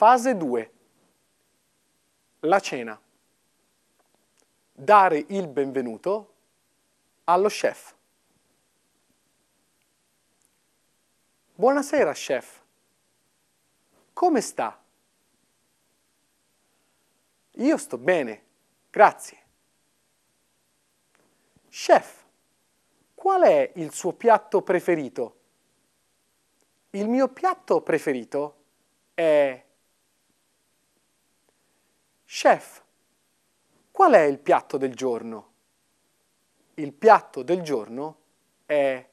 Fase 2. La cena. Dare il benvenuto allo chef. Buonasera, chef. Come sta? Io sto bene, grazie. Chef, qual è il suo piatto preferito? Il mio piatto preferito è Chef, qual è il piatto del giorno? Il piatto del giorno è